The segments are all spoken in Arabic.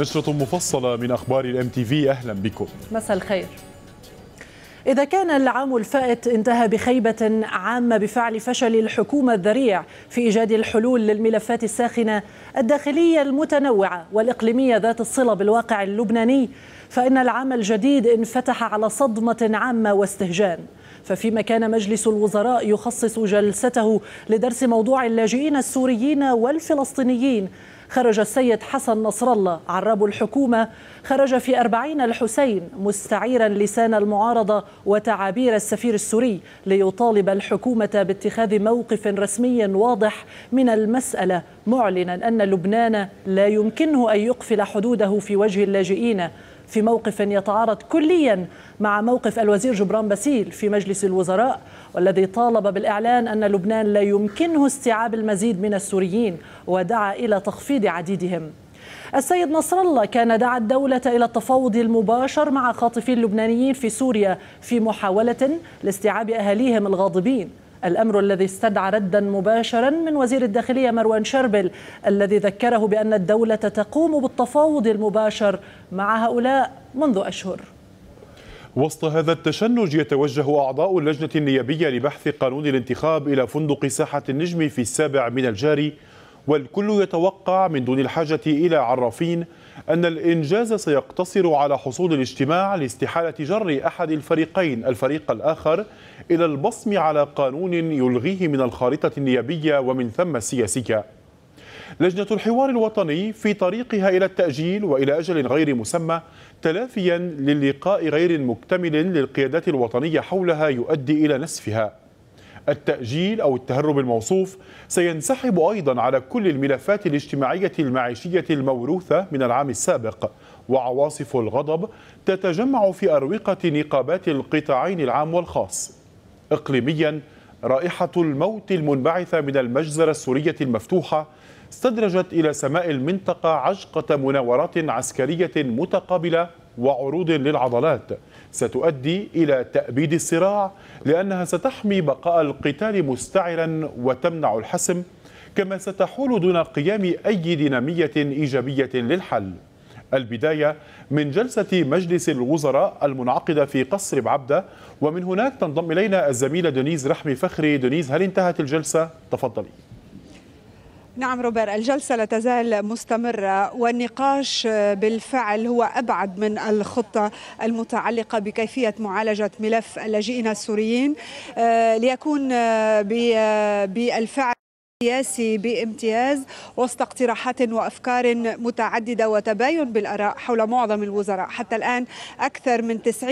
نشرة مفصلة من أخبار الام تي في أهلا بكم مساء الخير إذا كان العام الفائت انتهى بخيبة عامة بفعل فشل الحكومة الذريع في إيجاد الحلول للملفات الساخنة الداخلية المتنوعة والإقليمية ذات الصلة بالواقع اللبناني فإن العام الجديد انفتح على صدمة عامة واستهجان ففيما كان مجلس الوزراء يخصص جلسته لدرس موضوع اللاجئين السوريين والفلسطينيين خرج السيد حسن نصر الله عراب الحكومة خرج في أربعين الحسين مستعيرا لسان المعارضة وتعابير السفير السوري ليطالب الحكومة باتخاذ موقف رسمي واضح من المسألة معلنا أن لبنان لا يمكنه أن يقفل حدوده في وجه اللاجئين في موقف يتعارض كليا مع موقف الوزير جبران باسيل في مجلس الوزراء والذي طالب بالإعلان أن لبنان لا يمكنه استيعاب المزيد من السوريين ودعا إلى تخفيض عديدهم السيد نصر الله كان دعا الدولة إلى التفاوض المباشر مع خاطفي اللبنانيين في سوريا في محاولة لاستيعاب أهاليهم الغاضبين الأمر الذي استدعى ردا مباشرا من وزير الداخلية مروان شربل الذي ذكره بأن الدولة تقوم بالتفاوض المباشر مع هؤلاء منذ أشهر وسط هذا التشنج يتوجه أعضاء اللجنة النيابية لبحث قانون الانتخاب إلى فندق ساحة النجم في السابع من الجاري والكل يتوقع من دون الحاجة إلى عرافين أن الإنجاز سيقتصر على حصول الاجتماع لاستحالة جر أحد الفريقين الفريق الآخر إلى البصم على قانون يلغيه من الخارطة النيابية ومن ثم السياسية لجنة الحوار الوطني في طريقها إلى التأجيل وإلى أجل غير مسمى تلافيا للقاء غير مكتمل للقيادات الوطنية حولها يؤدي إلى نسفها التأجيل أو التهرب الموصوف سينسحب أيضا على كل الملفات الاجتماعية المعيشية الموروثة من العام السابق وعواصف الغضب تتجمع في أروقة نقابات القطاعين العام والخاص إقليميا رائحة الموت المنبعثة من المجزرة السورية المفتوحة استدرجت إلى سماء المنطقة عجقة مناورات عسكرية متقابلة وعروض للعضلات ستؤدي إلى تأبيد الصراع لأنها ستحمي بقاء القتال مستعرا وتمنع الحسم كما ستحول دون قيام أي دينامية إيجابية للحل البداية من جلسة مجلس الوزراء المنعقدة في قصر بعبدة ومن هناك تنضم إلينا الزميلة دونيز رحمي فخري دونيز هل انتهت الجلسة؟ تفضلي نعم روبر الجلسة لا تزال مستمرة والنقاش بالفعل هو أبعد من الخطة المتعلقة بكيفية معالجة ملف اللاجئين السوريين آه، ليكون آه، آه، بالفعل سياسي بامتياز وسط اقتراحات وافكار متعدده وتباين بالاراء حول معظم الوزراء، حتى الان اكثر من 90%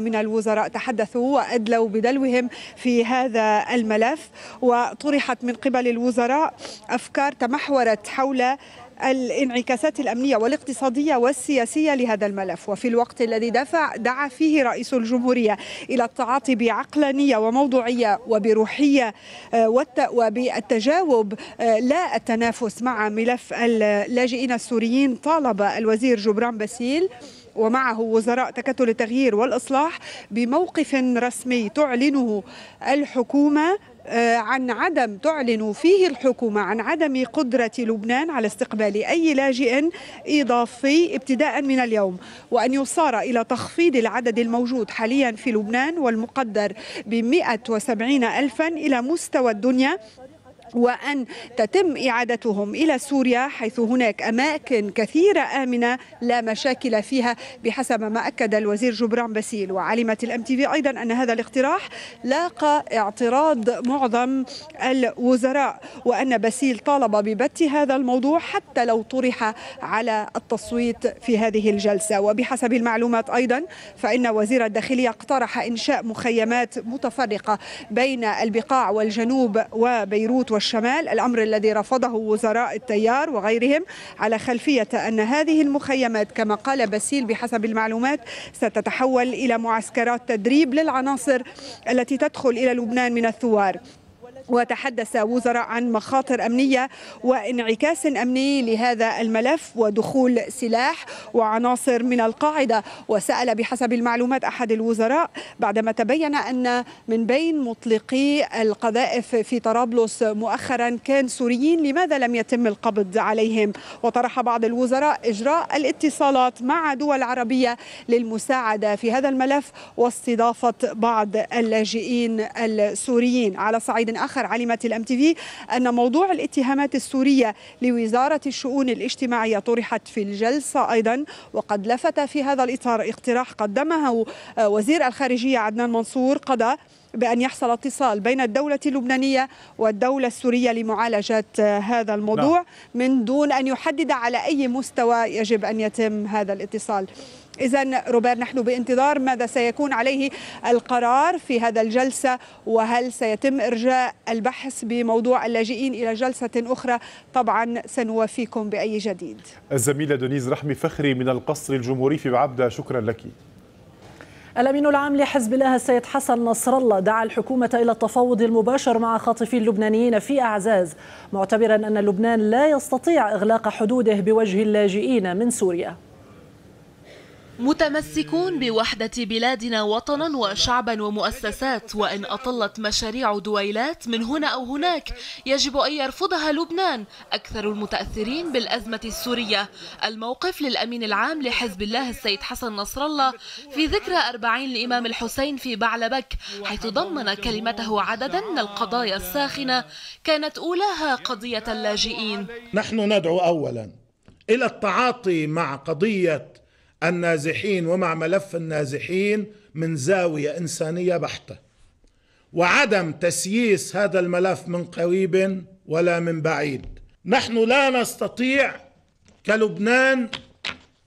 من الوزراء تحدثوا وادلوا بدلوهم في هذا الملف وطرحت من قبل الوزراء افكار تمحورت حول الانعكاسات الأمنية والاقتصادية والسياسية لهذا الملف وفي الوقت الذي دفع دعا فيه رئيس الجمهورية إلى التعاطي بعقلانية وموضوعية وبروحية آه، وبالتجاوب آه، لا التنافس مع ملف اللاجئين السوريين طالب الوزير جبران باسيل ومعه وزراء تكتل التغيير والإصلاح بموقف رسمي تعلنه الحكومة آه، عن عدم تعلن فيه الحكومة عن عدم قدرة لبنان على استقبال أي لاجئ إضافي ابتداء من اليوم وأن يصار إلى تخفيض العدد الموجود حاليا في لبنان والمقدر ب 170 ألفا إلى مستوى الدنيا وأن تتم إعادتهم إلى سوريا حيث هناك أماكن كثيرة آمنة لا مشاكل فيها بحسب ما أكد الوزير جبران باسيل وعلمت الأم تي في أيضا أن هذا الاقتراح لاقى اعتراض معظم الوزراء وأن باسيل طالب ببت هذا الموضوع حتى لو طرح على التصويت في هذه الجلسة وبحسب المعلومات أيضا فإن وزير الداخلية اقترح إنشاء مخيمات متفرقة بين البقاع والجنوب وبيروت والشمال الأمر الذي رفضه وزراء التيار وغيرهم على خلفية أن هذه المخيمات كما قال باسيل بحسب المعلومات ستتحول إلى معسكرات تدريب للعناصر التي تدخل إلى لبنان من الثوار وتحدث وزراء عن مخاطر أمنية وانعكاس أمني لهذا الملف ودخول سلاح وعناصر من القاعدة وسأل بحسب المعلومات أحد الوزراء بعدما تبين أن من بين مطلقي القذائف في طرابلس مؤخرا كان سوريين لماذا لم يتم القبض عليهم وطرح بعض الوزراء إجراء الاتصالات مع دول عربية للمساعدة في هذا الملف واستضافة بعض اللاجئين السوريين على صعيد آخر آخر علمت الأم تي في أن موضوع الاتهامات السورية لوزارة الشؤون الاجتماعية طرحت في الجلسة أيضا وقد لفت في هذا الإطار اقتراح قدمه آه، وزير الخارجية عدنان منصور قضى بأن يحصل اتصال بين الدولة اللبنانية والدولة السورية لمعالجة آه، هذا الموضوع لا. نعم. من دون أن يحدد على أي مستوى يجب أن يتم هذا الاتصال إذا روبير نحن بانتظار ماذا سيكون عليه القرار في هذا الجلسة وهل سيتم إرجاء البحث بموضوع اللاجئين إلى جلسة أخرى طبعا سنوافيكم بأي جديد الزميلة دونيز رحمي فخري من القصر الجمهوري في بعبدة شكرا لك الأمين العام لحزب الله السيد حسن نصر الله دعا الحكومة إلى التفاوض المباشر مع خاطفي اللبنانيين في أعزاز معتبرا أن لبنان لا يستطيع إغلاق حدوده بوجه اللاجئين من سوريا متمسكون بوحدة بلادنا وطنا وشعبا ومؤسسات وإن أطلت مشاريع دويلات من هنا أو هناك يجب أن يرفضها لبنان أكثر المتأثرين بالأزمة السورية الموقف للأمين العام لحزب الله السيد حسن نصر الله في ذكرى أربعين الإمام الحسين في بعلبك حيث ضمن كلمته عددا من القضايا الساخنة كانت أولاها قضية اللاجئين نحن ندعو أولا إلى التعاطي مع قضية النازحين ومع ملف النازحين من زاويه انسانيه بحته وعدم تسييس هذا الملف من قريب ولا من بعيد نحن لا نستطيع كلبنان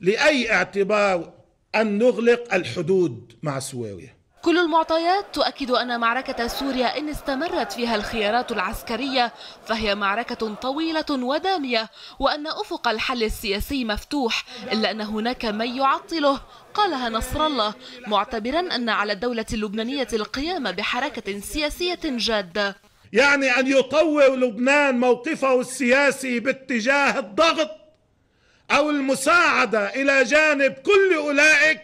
لاي اعتبار ان نغلق الحدود مع سوريا كل المعطيات تؤكد أن معركة سوريا إن استمرت فيها الخيارات العسكرية فهي معركة طويلة ودامية وأن أفق الحل السياسي مفتوح إلا أن هناك من يعطله قالها نصر الله معتبرا أن على الدولة اللبنانية القيام بحركة سياسية جادة يعني أن يقوي لبنان موقفه السياسي باتجاه الضغط أو المساعدة إلى جانب كل أولئك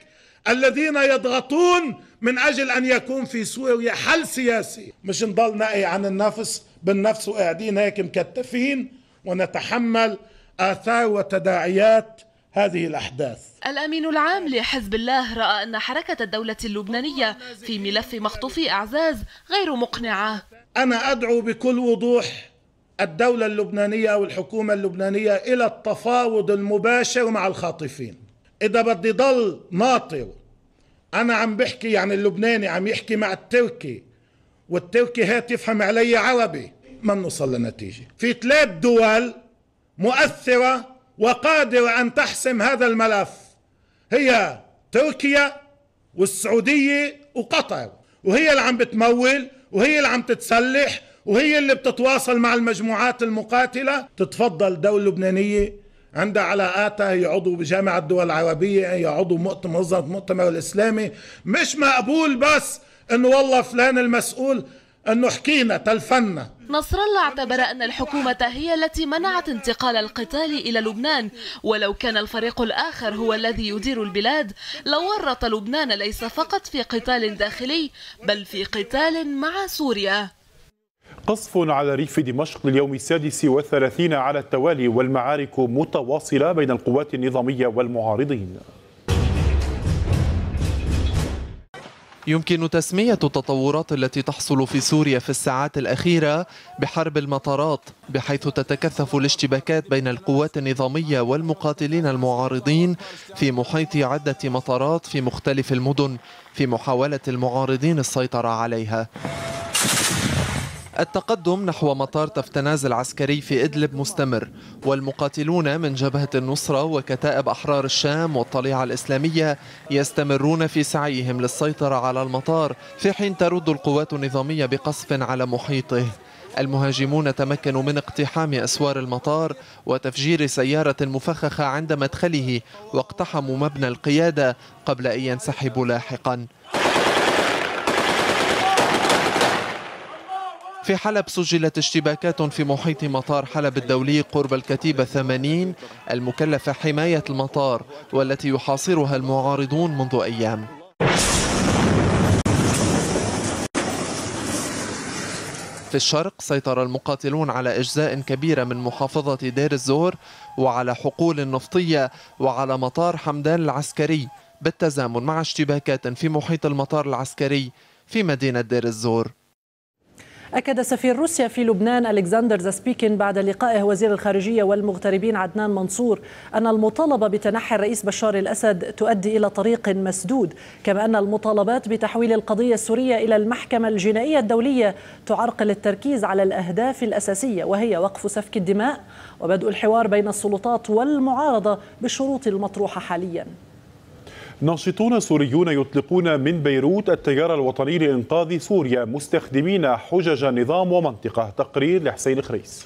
الذين يضغطون من أجل أن يكون في سوريا حل سياسي مش نضل نائي عن النفس بالنفس وقاعدين هيك مكتفين ونتحمل آثار وتداعيات هذه الأحداث الأمين العام لحزب الله رأى أن حركة الدولة اللبنانية في ملف مخطوفي أعزاز غير مقنعة أنا أدعو بكل وضوح الدولة اللبنانية أو الحكومة اللبنانية إلى التفاوض المباشر مع الخاطفين إذا بدي ضل ناطر انا عم بحكي يعني اللبناني عم يحكي مع التركي والتركي هات يفهم علي عربي ما بنوصل لنتيجة في ثلاث دول مؤثرة وقادرة أن تحسم هذا الملف هي تركيا والسعودية وقطر وهي اللي عم بتمول وهي اللي عم تتسلح وهي اللي بتتواصل مع المجموعات المقاتلة تتفضل دولة لبنانية علاقاتها هي عضو بجامعة الدول العربية هي عضو منظمة المؤتمر الإسلامي مش مقبول بس إنه والله فلان المسؤول أنه حكينا تلفنا نصر الله اعتبر أن الحكومة هي التي منعت انتقال القتال إلى لبنان ولو كان الفريق الآخر هو الذي يدير البلاد لورط لبنان ليس فقط في قتال داخلي بل في قتال مع سوريا قصف على ريف دمشق لليوم السادس والثلاثين على التوالي والمعارك متواصلة بين القوات النظامية والمعارضين يمكن تسمية التطورات التي تحصل في سوريا في الساعات الأخيرة بحرب المطارات بحيث تتكثف الاشتباكات بين القوات النظامية والمقاتلين المعارضين في محيط عدة مطارات في مختلف المدن في محاولة المعارضين السيطرة عليها التقدم نحو مطار تفتناز العسكري في إدلب مستمر والمقاتلون من جبهة النصرة وكتائب أحرار الشام والطليعة الإسلامية يستمرون في سعيهم للسيطرة على المطار في حين ترد القوات النظامية بقصف على محيطه المهاجمون تمكنوا من اقتحام أسوار المطار وتفجير سيارة مفخخة عند مدخله واقتحموا مبنى القيادة قبل أن ينسحبوا لاحقاً في حلب سجلت اشتباكات في محيط مطار حلب الدولي قرب الكتيبة 80 المكلفة حماية المطار والتي يحاصرها المعارضون منذ أيام في الشرق سيطر المقاتلون على أجزاء كبيرة من محافظة دير الزور وعلى حقول نفطية وعلى مطار حمدان العسكري بالتزامن مع اشتباكات في محيط المطار العسكري في مدينة دير الزور أكد سفير روسيا في لبنان ألكسندر زاسبيكين بعد لقائه وزير الخارجية والمغتربين عدنان منصور أن المطالبة بتنحي الرئيس بشار الأسد تؤدي إلى طريق مسدود كما أن المطالبات بتحويل القضية السورية إلى المحكمة الجنائية الدولية تعرقل التركيز على الأهداف الأساسية وهي وقف سفك الدماء وبدء الحوار بين السلطات والمعارضة بالشروط المطروحة حالياً ناشطون سوريون يطلقون من بيروت التيار الوطني لإنقاذ سوريا مستخدمين حجج نظام ومنطقة تقرير لحسين خريس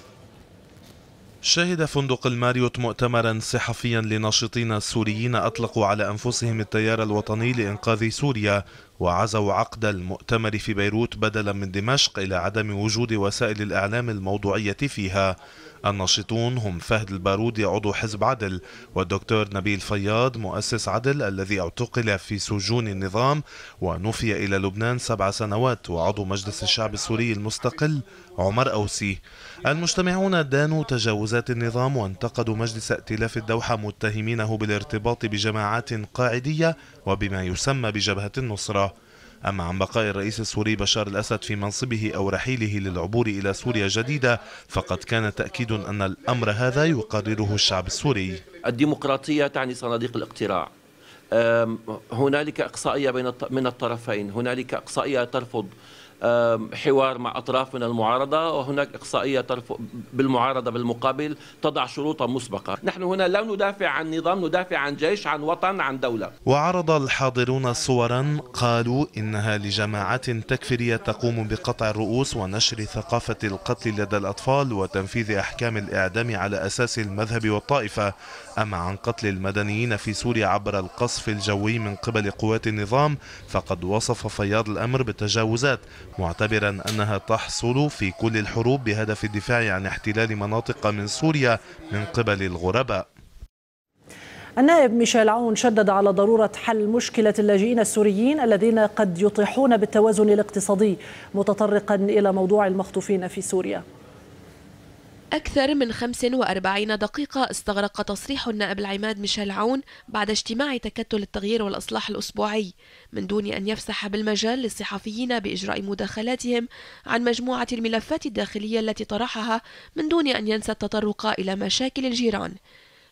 شهد فندق الماريوت مؤتمرا صحفيا لناشطين سوريين أطلقوا على أنفسهم التيار الوطني لإنقاذ سوريا وعزوا عقد المؤتمر في بيروت بدلا من دمشق إلى عدم وجود وسائل الإعلام الموضوعية فيها الناشطون هم فهد البارودي عضو حزب عدل والدكتور نبيل فياض مؤسس عدل الذي اعتقل في سجون النظام ونفي إلى لبنان سبع سنوات وعضو مجلس الشعب السوري المستقل عمر أوسي المجتمعون دانوا تجاوزات النظام وانتقدوا مجلس ائتلاف الدوحة متهمينه بالارتباط بجماعات قاعدية وبما يسمى بجبهة النصرة أما عن بقاء الرئيس السوري بشار الأسد في منصبه أو رحيله للعبور إلى سوريا جديدة فقد كان تأكيد أن الأمر هذا يقرره الشعب السوري الديمقراطية تعني صناديق الاقتراع هنالك إقصائية بين من الطرفين هنالك إقصائية ترفض حوار مع أطراف من المعارضة وهناك إقصائية بالمعارضة بالمقابل تضع شروطا مسبقة نحن هنا لا ندافع عن نظام ندافع عن جيش عن وطن عن دولة وعرض الحاضرون صورا قالوا إنها لجماعات تكفيرية تقوم بقطع الرؤوس ونشر ثقافة القتل لدى الأطفال وتنفيذ أحكام الإعدام على أساس المذهب والطائفة أما عن قتل المدنيين في سوريا عبر القصف الجوي من قبل قوات النظام فقد وصف فياض الأمر بالتجاوزات معتبرا أنها تحصل في كل الحروب بهدف الدفاع عن احتلال مناطق من سوريا من قبل الغرباء النائب ميشيل عون شدد على ضرورة حل مشكلة اللاجئين السوريين الذين قد يطيحون بالتوازن الاقتصادي متطرقا إلى موضوع المخطوفين في سوريا أكثر من 45 دقيقة استغرق تصريح النائب العماد ميشيل عون بعد اجتماع تكتل التغيير والإصلاح الأسبوعي من دون أن يفسح بالمجال للصحفيين بإجراء مداخلاتهم عن مجموعة الملفات الداخلية التي طرحها من دون أن ينسى التطرق إلى مشاكل الجيران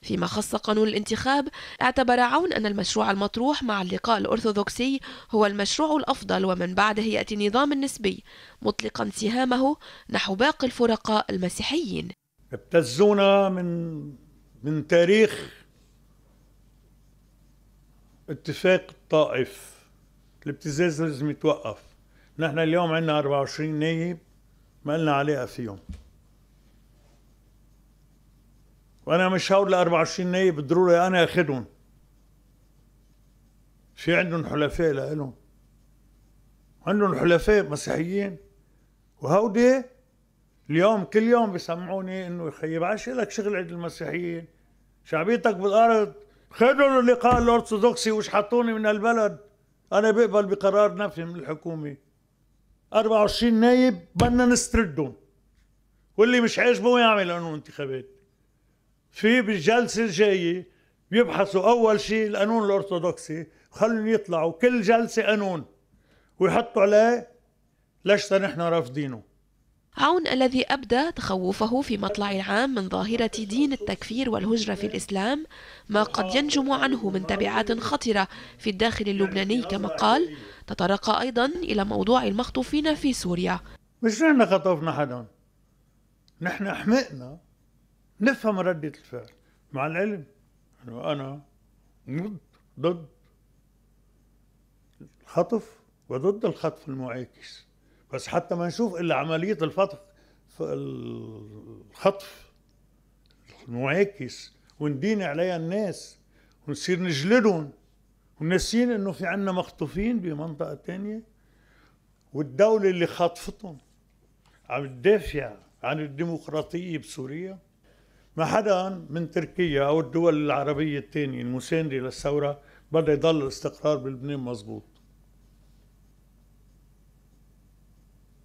فيما خص قانون الانتخاب اعتبر عون أن المشروع المطروح مع اللقاء الأرثوذكسي هو المشروع الأفضل ومن بعده يأتي نظام النسبي مطلقا سهامه نحو باقي الفرقاء المسيحيين ابتزونا من من تاريخ اتفاق الطائف الابتزاز لازم يتوقف نحن اليوم عندنا 24 نايب ما لنا عليها يوم وانا مش هقول ل 24 نايب بالضروره انا اخدهم في عندهم حلفاء لهم عندهم حلفاء مسيحيين وهودي اليوم كل يوم بسمعوني انه يخيب عاش لك شغل عند المسيحيين شعبيتك بالارض خذوا اللقاء الارثوذكسي وش حطوني من البلد انا بقبل بقرار نفي من الحكومه 24 نايب بدنا نستردهم واللي مش عاجبه يعمل انه انتخابات في بالجلسة الجاية بيبحثوا أول شيء القانون الأرثوذكسي خلوا يطلعوا كل جلسة قانون ويحطوا عليه ليش نحن رافضينه عون الذي أبدى تخوفه في مطلع العام من ظاهرة دين التكفير والهجرة في الإسلام ما قد ينجم عنه من تبعات خطرة في الداخل اللبناني كما قال تطرق أيضا إلى موضوع المخطوفين في سوريا مش نحن خطفنا حدا نحن حمقنا نفهم ردة الفعل مع العلم انه انا ضد ضد الخطف وضد الخطف المعاكس بس حتى ما نشوف الا عمليه الفطف الخطف المعاكس وندين عليها الناس ونصير نجلدهم وناسين انه في عنا مخطوفين بمنطقه تانية والدوله اللي خطفتهم عم تدافع عن الديمقراطيه بسوريا ما حدا من تركيا او الدول العربيه الثانيه المسانده للثوره بده يضل الاستقرار بلبنان مزبوط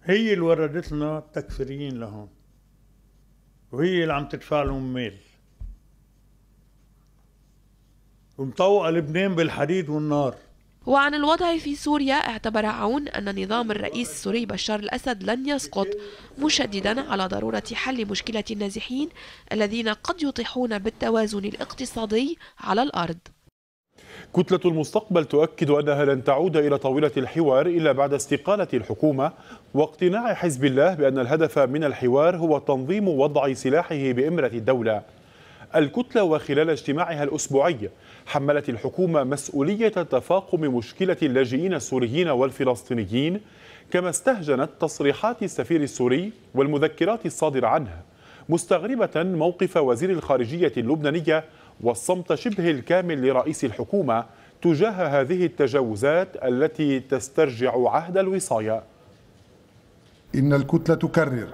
هي اللي وردت لنا التكفيريين لهون وهي اللي عم تدفع لهم مال ومطوقه لبنان بالحديد والنار وعن الوضع في سوريا اعتبر عون أن نظام الرئيس السوري بشار الأسد لن يسقط مشددا على ضرورة حل مشكلة النازحين الذين قد يطيحون بالتوازن الاقتصادي على الأرض كتلة المستقبل تؤكد أنها لن تعود إلى طاولة الحوار إلا بعد استقالة الحكومة واقتناع حزب الله بأن الهدف من الحوار هو تنظيم وضع سلاحه بإمرة الدولة الكتلة وخلال اجتماعها الأسبوعي حملت الحكومة مسؤولية تفاقم مشكلة اللاجئين السوريين والفلسطينيين كما استهجنت تصريحات السفير السوري والمذكرات الصادرة عنه مستغربة موقف وزير الخارجية اللبنانية والصمت شبه الكامل لرئيس الحكومة تجاه هذه التجاوزات التي تسترجع عهد الوصاية إن الكتلة تكرر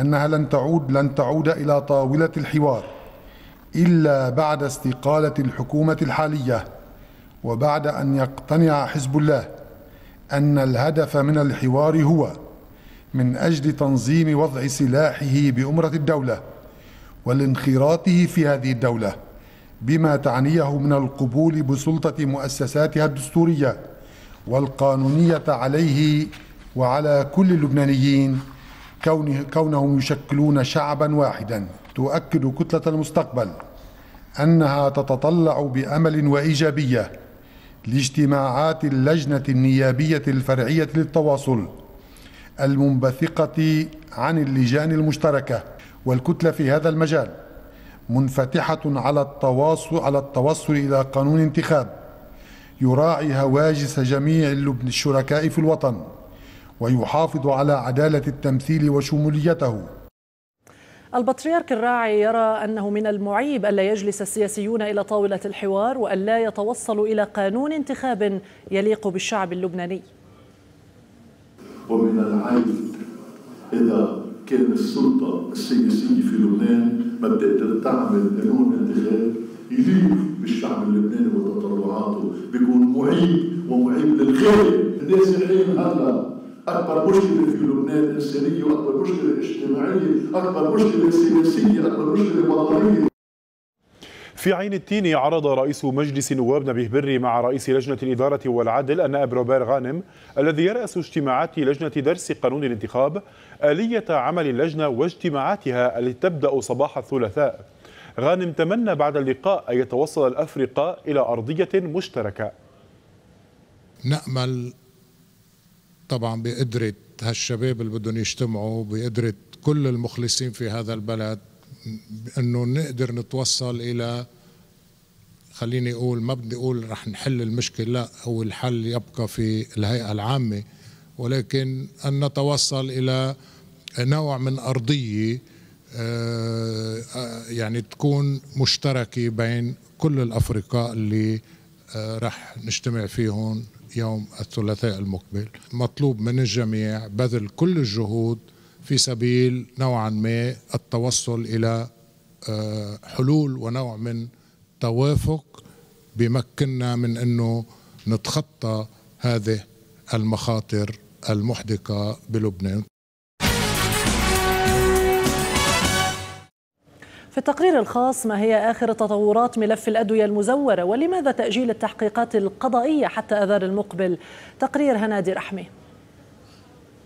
أنها لن تعود لن تعود إلى طاولة الحوار إلا بعد استقالة الحكومة الحالية وبعد أن يقتنع حزب الله أن الهدف من الحوار هو من أجل تنظيم وضع سلاحه بأمرة الدولة والانخراطه في هذه الدولة بما تعنيه من القبول بسلطة مؤسساتها الدستورية والقانونية عليه وعلى كل اللبنانيين كونهم يشكلون شعبا واحدا تؤكد كتلة المستقبل أنها تتطلع بأمل وإيجابية لاجتماعات اللجنة النيابية الفرعية للتواصل المنبثقة عن اللجان المشتركة والكتلة في هذا المجال منفتحة على التواصل على التوصل إلى قانون انتخاب يراعي هواجس جميع الشركاء في الوطن ويحافظ على عدالة التمثيل وشموليته البطريرك الراعي يرى أنه من المعيب ألا يجلس السياسيون إلى طاولة الحوار وألا يتوصلوا إلى قانون انتخاب يليق بالشعب اللبناني ومن العيب إذا كان السلطة السياسية في لبنان ما بتقدر تعمل قانون انتخاب يليق بالشعب اللبناني وتطلعاته بيكون معيب ومعيب للغير الناس الحين هلا اكبر مشكله في لبنان إنسانية واكبر مشكله اجتماعيه اكبر مشكله سياسيه اكبر مشكله وطنيه في عين التين عرض رئيس مجلس النواب نبيه بري مع رئيس لجنة الإدارة والعدل النائب روبير غانم الذي يرأس اجتماعات لجنة درس قانون الانتخاب آلية عمل اللجنة واجتماعاتها التي تبدأ صباح الثلاثاء غانم تمنى بعد اللقاء أن يتوصل الأفرقاء إلى أرضية مشتركة نأمل طبعا بقدرة هالشباب اللي بدهم يجتمعوا بقدرة كل المخلصين في هذا البلد انه نقدر نتوصل الى خليني اقول ما بدي اقول رح نحل المشكله لا هو الحل يبقى في الهيئه العامه ولكن ان نتوصل الى نوع من ارضيه آه، يعني تكون مشتركه بين كل الافرقاء اللي آه، رح نجتمع فيهم يوم الثلاثاء المقبل مطلوب من الجميع بذل كل الجهود في سبيل نوعا ما التوصل إلى آه، حلول ونوع من توافق بمكننا من أنه نتخطى هذه المخاطر المحدقة بلبنان في التقرير الخاص ما هي آخر تطورات ملف الأدوية المزورة ولماذا تأجيل التحقيقات القضائية حتى أذار المقبل تقرير هنادي رحمي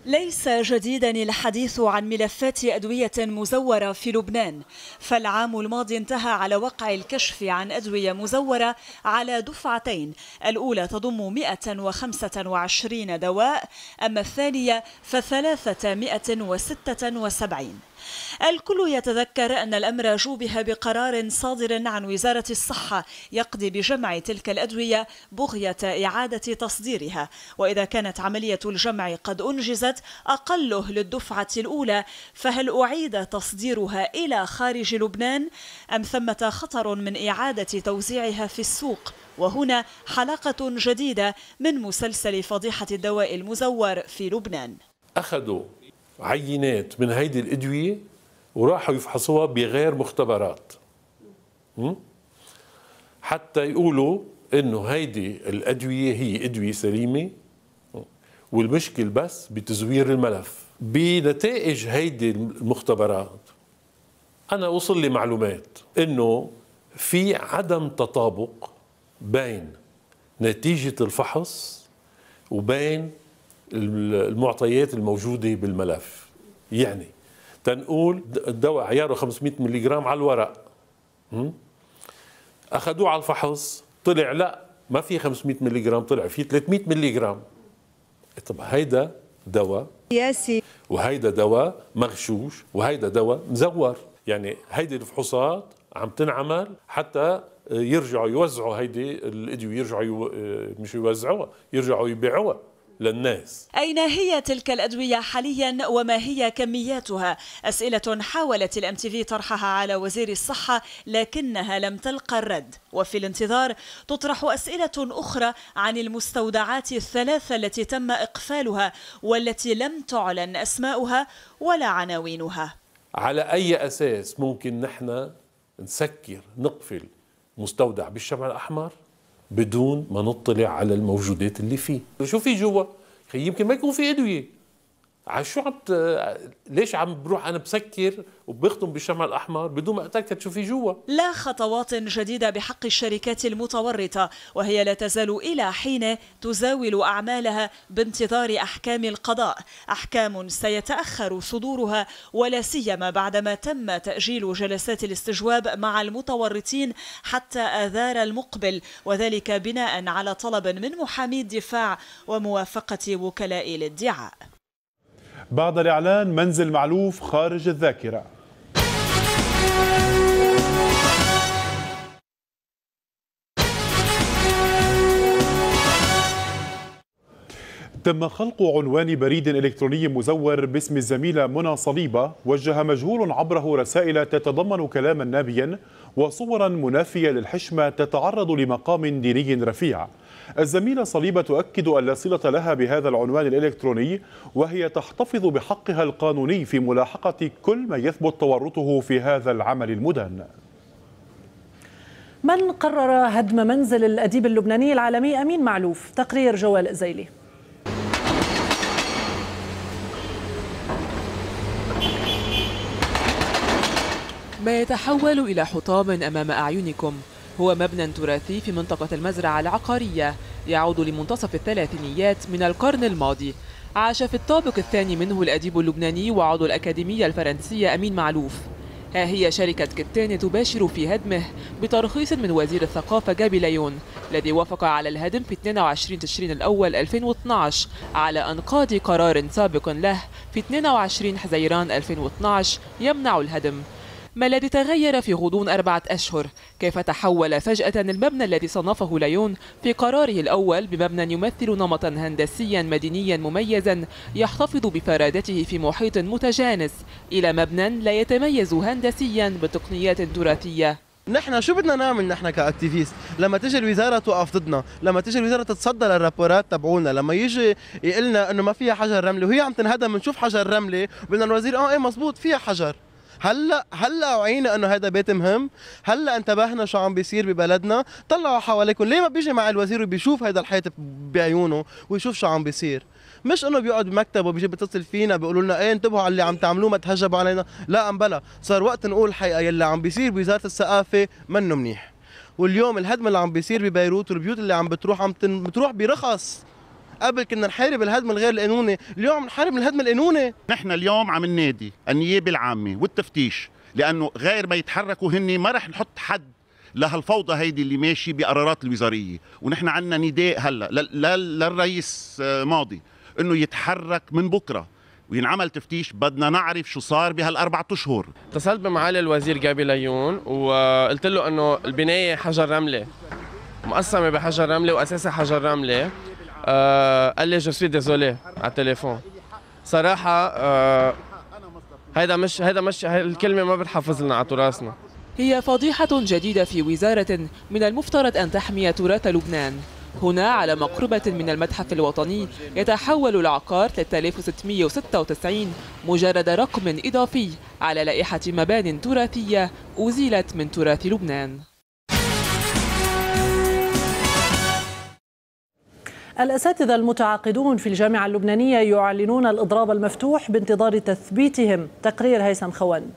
ليس جديدا الحديث عن ملفات أدوية مزورة في لبنان فالعام الماضي انتهى على وقع الكشف عن أدوية مزورة على دفعتين الأولى تضم 125 دواء أما الثانية ف 376 الكل يتذكر أن الأمر جوبه بقرار صادر عن وزارة الصحة يقضي بجمع تلك الأدوية بغية إعادة تصديرها وإذا كانت عملية الجمع قد أنجزت أقله للدفعة الأولى فهل أعيد تصديرها إلى خارج لبنان أم ثمة خطر من إعادة توزيعها في السوق؟ وهنا حلقة جديدة من مسلسل فضيحة الدواء المزور في لبنان أخذوا عينات من هيدي الادويه وراحوا يفحصوها بغير مختبرات حتى يقولوا انه هيدي الادويه هي ادويه سليمه والمشكل بس بتزوير الملف بنتائج هيدي المختبرات انا وصل لي معلومات انه في عدم تطابق بين نتيجه الفحص وبين المعطيات الموجوده بالملف يعني تنقول الدواء عياره 500 جرام على الورق اخذوه على الفحص طلع لا ما في 500 جرام طلع في 300 جرام إيه طب هيدا دواء سياسي وهيدا دواء مغشوش وهيدا دواء مزور يعني هيدي الفحوصات عم تنعمل حتى يرجعوا يوزعوا هيدي الادويه يرجعوا آه، مش يوزعوها يرجعوا يبيعوها للناس أين هي تلك الأدوية حاليا وما هي كمياتها؟ أسئلة حاولت الام تي في طرحها على وزير الصحة لكنها لم تلقى الرد وفي الانتظار تطرح أسئلة أخرى عن المستودعات الثلاثة التي تم إقفالها والتي لم تعلن أسماؤها ولا عناوينها على أي أساس ممكن نحن نسكر نقفل مستودع بالشمع الأحمر بدون ما نطلع على الموجودات اللي فيه شو في جوا يمكن ما يكون في ادويه شو عم ليش عم بروح انا بسكر وبختم بالشمع الاحمر بدون ما اتاكد شو في جوا لا خطوات جديده بحق الشركات المتورطه وهي لا تزال الى حين تزاول اعمالها بانتظار احكام القضاء احكام سيتاخر صدورها ولا سيما بعدما تم تاجيل جلسات الاستجواب مع المتورطين حتى اذار المقبل وذلك بناء على طلب من محامي الدفاع وموافقه وكلاء الادعاء بعد الإعلان منزل معلوف خارج الذاكرة تم خلق عنوان بريد إلكتروني مزور باسم الزميلة منى صليبة وجه مجهول عبره رسائل تتضمن كلاما نابيا وصورا منافية للحشمة تتعرض لمقام ديني رفيع الزميلة صليبة تؤكد أن لا صلة لها بهذا العنوان الإلكتروني وهي تحتفظ بحقها القانوني في ملاحقة كل ما يثبت تورطه في هذا العمل المدان من قرر هدم منزل الأديب اللبناني العالمي أمين معلوف تقرير جوال زيلي ما يتحول إلى حطام أمام أعينكم هو مبنى تراثي في منطقة المزرعة العقارية يعود لمنتصف الثلاثينيات من القرن الماضي عاش في الطابق الثاني منه الأديب اللبناني وعضو الأكاديمية الفرنسية أمين معلوف ها هي شركة كتان تباشر في هدمه بترخيص من وزير الثقافة جابي ليون الذي وافق على الهدم في 22 تشرين الأول 2012 على أنقاض قرار سابق له في 22 حزيران 2012 يمنع الهدم ما الذي تغير في غضون أربعة أشهر؟ كيف تحول فجأة المبنى الذي صنفه ليون في قراره الأول بمبنى يمثل نمطا هندسيا مدنيا مميزا يحتفظ بفرادته في محيط متجانس إلى مبنى لا يتميز هندسيا بتقنيات تراثية نحن شو بدنا نعمل نحن كاكتيفيست لما تجي الوزاره توقف ضدنا لما تجي الوزاره تتصدى للرابورات تبعونا لما يجي يقلنا انه ما فيها حجر رملي وهي عم تنهدم بنشوف حجر رملي بدنا الوزير اه ايه مزبوط فيها حجر هلا هلا وعينا انه هذا بيت مهم هلا انتبهنا شو عم بيصير ببلدنا طلعوا حواليكم ليه ما بيجي مع الوزير وبيشوف هذا الحيط بعيونه ويشوف شو عم بيصير مش انه بيقعد بمكتبه بيجي بيتصل فينا بيقولوا لنا ايه انتبهوا على اللي عم تعملوه ما تهجبوا علينا لا ام بلا صار وقت نقول الحقيقه يلي عم بيصير بوزاره الثقافه منه منيح واليوم الهدم اللي عم بيصير ببيروت والبيوت اللي عم بتروح عم بتروح برخص قبل كنا نحارب الهدم الغير القانوني اليوم نحارب الهدم القانوني نحن اليوم عم ننادي النيابه العامه والتفتيش لانه غير ما يتحركوا هن ما رح نحط حد لهالفوضى هيدي اللي ماشي بقرارات الوزاريه ونحن عندنا نداء هلا للرئيس آه، ماضي انه يتحرك من بكره وينعمل تفتيش بدنا نعرف شو صار بهالاربع اشهر اتصلت بمعالي الوزير جابي ليون وقلت له انه البنايه حجر رمله مقسمه بحجر رمله واساسها حجر رمله آه قال لي جو سوي ديزولي على التليفون صراحه آه هيدا مش هيدا مش الكلمه ما بتحفظ لنا على تراثنا هي فضيحة جديدة في وزارة من المفترض أن تحمي تراث لبنان هنا على مقربة من المتحف الوطني يتحول العقار 3696 مجرد رقم إضافي على لائحة مبان تراثية أزيلت من تراث لبنان الأساتذة المتعاقدون في الجامعة اللبنانية يعلنون الإضراب المفتوح بانتظار تثبيتهم تقرير هيثم خوند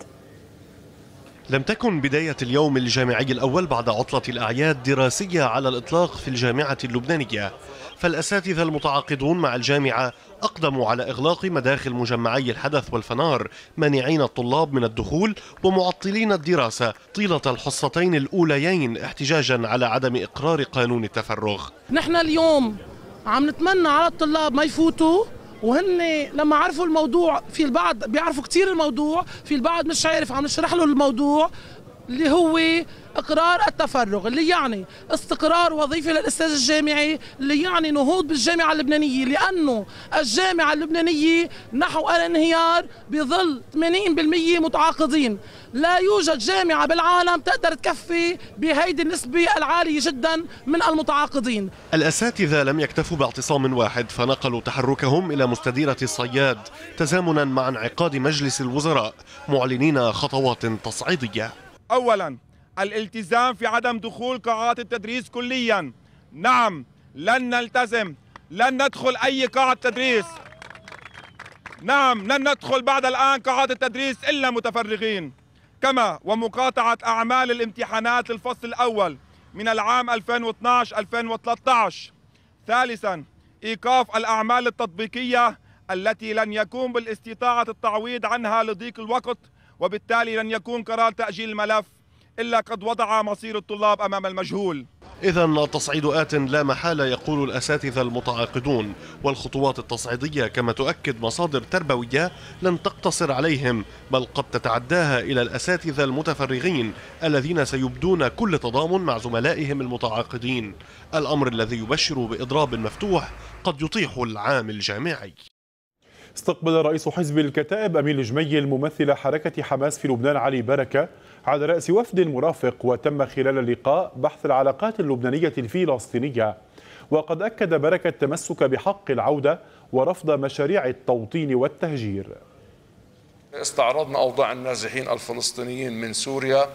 لم تكن بداية اليوم الجامعي الأول بعد عطلة الأعياد دراسية على الإطلاق في الجامعة اللبنانية فالأساتذة المتعاقدون مع الجامعة أقدموا على إغلاق مداخل مجمعي الحدث والفنار مانعين الطلاب من الدخول ومعطلين الدراسة طيلة الحصتين الأوليين احتجاجا على عدم إقرار قانون التفرغ نحن اليوم عم نتمنى على الطلاب ما يفوتوا وهن لما عرفوا الموضوع في البعض بيعرفوا كثير الموضوع في البعض مش عارف عم نشرح له الموضوع اللي هو اقرار التفرغ اللي يعني استقرار وظيفي للاستاذ الجامعي اللي يعني نهوض بالجامعه اللبنانيه لانه الجامعه اللبنانيه نحو الانهيار بظل 80% متعاقدين لا يوجد جامعه بالعالم تقدر تكفي بهيدي النسبه العاليه جدا من المتعاقدين الاساتذه لم يكتفوا باعتصام واحد فنقلوا تحركهم الى مستديره الصياد تزامنا مع انعقاد مجلس الوزراء معلنين خطوات تصعيديه أولا الالتزام في عدم دخول قاعات التدريس كليا نعم لن نلتزم لن ندخل أي قاعة تدريس نعم لن ندخل بعد الآن قاعات التدريس إلا متفرغين كما ومقاطعة أعمال الامتحانات للفصل الأول من العام 2012-2013 ثالثا إيقاف الأعمال التطبيقية التي لن يكون بالاستطاعة التعويض عنها لضيق الوقت وبالتالي لن يكون قرار تأجيل الملف إلا قد وضع مصير الطلاب أمام المجهول إذا تصعيد آت لا محالة يقول الأساتذة المتعاقدون والخطوات التصعيدية كما تؤكد مصادر تربوية لن تقتصر عليهم بل قد تتعداها إلى الأساتذة المتفرغين الذين سيبدون كل تضامن مع زملائهم المتعاقدين الأمر الذي يبشر بإضراب مفتوح قد يطيح العام الجامعي استقبل رئيس حزب الكتائب أمين الجمي الممثل حركة حماس في لبنان علي بركة على رأس وفد مرافق وتم خلال اللقاء بحث العلاقات اللبنانية الفلسطينية وقد أكد بركة التمسك بحق العودة ورفض مشاريع التوطين والتهجير استعرضنا أوضاع النازحين الفلسطينيين من سوريا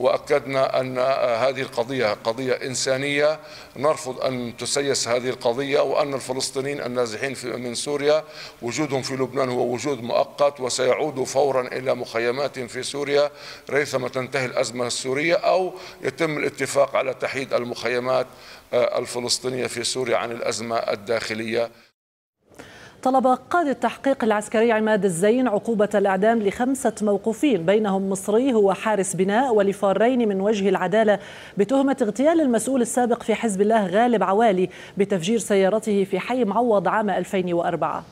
واكدنا ان هذه القضيه قضيه انسانيه نرفض ان تسيس هذه القضيه وان الفلسطينيين النازحين من سوريا وجودهم في لبنان هو وجود مؤقت وسيعودوا فورا الى مخيماتهم في سوريا ريثما تنتهي الازمه السوريه او يتم الاتفاق على تحييد المخيمات آه، الفلسطينيه في سوريا عن الازمه الداخليه طلب قاضي التحقيق العسكري عماد الزين عقوبة الإعدام لخمسة موقوفين بينهم مصري هو حارس بناء ولفارين من وجه العدالة بتهمة اغتيال المسؤول السابق في حزب الله غالب عوالي بتفجير سيارته في حي معوض عام 2004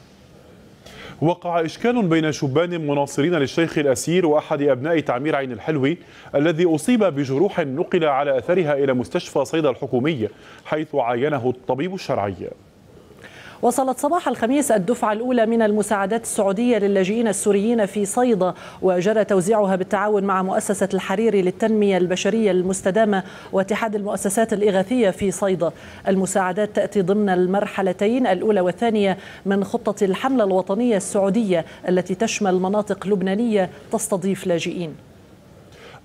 وقع إشكال بين شبان مناصرين للشيخ الأسير وأحد أبناء تعمير عين الحلوي الذي أصيب بجروح نقل على أثرها إلى مستشفى صيدا الحكومي حيث عاينه الطبيب الشرعي وصلت صباح الخميس الدفعة الأولى من المساعدات السعودية للاجئين السوريين في صيدا وجرى توزيعها بالتعاون مع مؤسسة الحريري للتنمية البشرية المستدامة واتحاد المؤسسات الإغاثية في صيدا المساعدات تأتي ضمن المرحلتين الأولى والثانية من خطة الحملة الوطنية السعودية التي تشمل مناطق لبنانية تستضيف لاجئين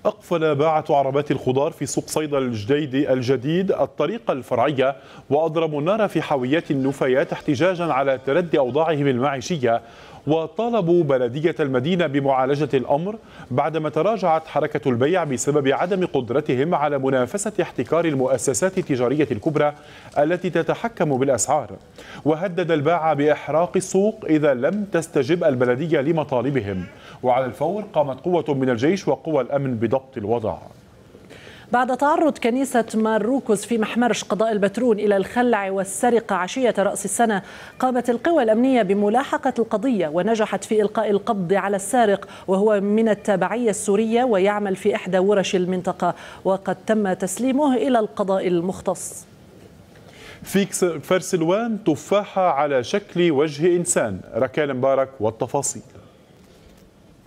أقفل باعة عربات الخضار في سوق صيدا الجديد الجديد الطريق الفرعية وأضرموا النار في حاويات النفايات احتجاجا على تردي أوضاعهم المعيشية وطالبوا بلدية المدينة بمعالجة الأمر بعدما تراجعت حركة البيع بسبب عدم قدرتهم على منافسة احتكار المؤسسات التجارية الكبرى التي تتحكم بالأسعار وهدد الباعة بإحراق السوق إذا لم تستجب البلدية لمطالبهم وعلى الفور قامت قوة من الجيش وقوى الأمن بضبط الوضع بعد تعرض كنيسة ماروكوس في محمرش قضاء البترول إلى الخلع والسرقة عشية رأس السنة قامت القوى الأمنية بملاحقة القضية ونجحت في إلقاء القبض على السارق وهو من التابعية السورية ويعمل في إحدى ورش المنطقة وقد تم تسليمه إلى القضاء المختص في فرسلوان تفاحة على شكل وجه إنسان ركال مبارك والتفاصيل